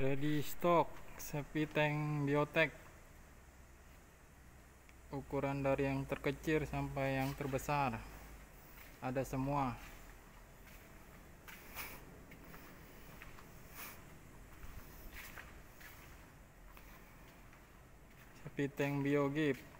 ready stock sepi tank biotek ukuran dari yang terkecil sampai yang terbesar ada semua sepi tank biogip